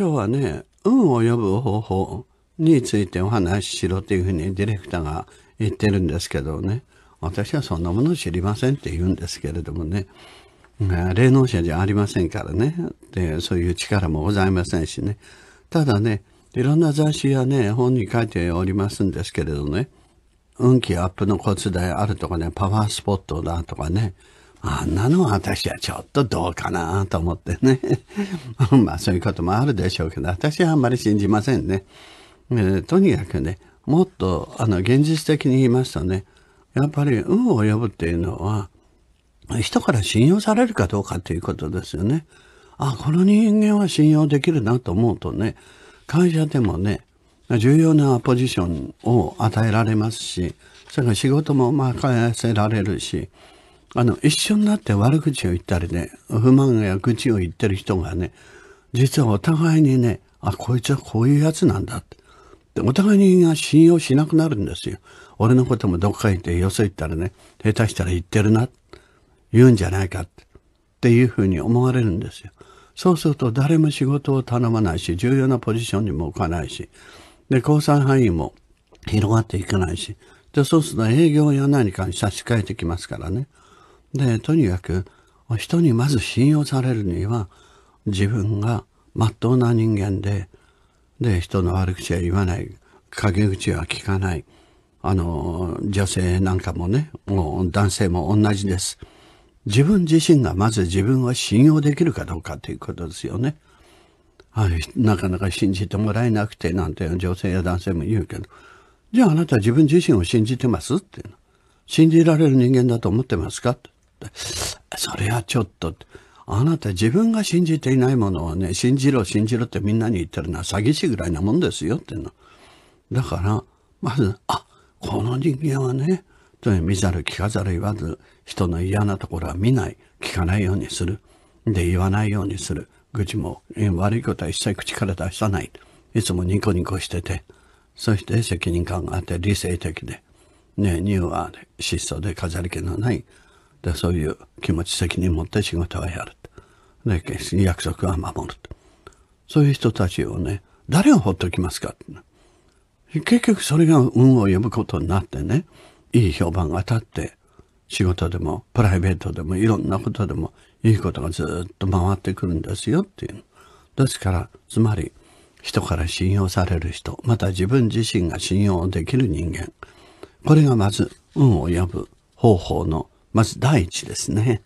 今日はね、運を呼ぶ方法についてお話ししろというふうにディレクターが言ってるんですけどね、私はそんなもの知りませんって言うんですけれどもね、霊能者じゃありませんからね、でそういう力もございませんしね、ただね、いろんな雑誌やね、本に書いておりますんですけれどね、運気アップのコツであるとかね、パワースポットだとかね、あんなのは私はちょっとどうかなと思ってね。まあそういうこともあるでしょうけど、私はあんまり信じませんね。えー、とにかくね、もっとあの現実的に言いますとね、やっぱり運を呼ぶっていうのは、人から信用されるかどうかということですよね。あ、この人間は信用できるなと思うとね、会社でもね、重要なポジションを与えられますし、それから仕事も任せられるし、あの、一緒になって悪口を言ったりね、不満や愚痴を言ってる人がね、実はお互いにね、あ、こいつはこういうやつなんだって。お互いにが信用しなくなるんですよ。俺のこともどっか行ってよそ行ったらね、下手したら言ってるな、言うんじゃないかって、っていうふうに思われるんですよ。そうすると誰も仕事を頼まないし、重要なポジションにも置かないし、で、交際範囲も広がっていかないし、で、そうすると営業や何かに差し替えてきますからね。で、とにかく、人にまず信用されるには、自分がまっとうな人間で、で、人の悪口は言わない、陰口は聞かない。あの、女性なんかもね、もう男性も同じです。自分自身がまず自分を信用できるかどうかということですよね。はい、なかなか信じてもらえなくてなんて女性や男性も言うけど、じゃああなた自分自身を信じてますっていうの。信じられる人間だと思ってますかってそれはちょっと、あなた自分が信じていないものをね、信じろ信じろってみんなに言ってるのは詐欺師ぐらいなもんですよってうの。だから、まず、あ、この人間はね、と見ざる聞かざる言わず、人の嫌なところは見ない、聞かないようにする。で、言わないようにする。愚痴も、悪いことは一切口から出さない。いつもニコニコしてて、そして責任感があって理性的で、ね、ニューアーで質素で飾り気のないでそういう気持ち責任持って仕事はやるとで約束は守るとそういう人たちをね誰を放っておきますか結局それが運を呼ぶことになってねいい評判が立って仕事でもプライベートでもいろんなことでもいいことがずっと回ってくるんですよっていうですからつまり人から信用される人また自分自身が信用できる人間これがまず運を呼ぶ方法のまず第一ですね。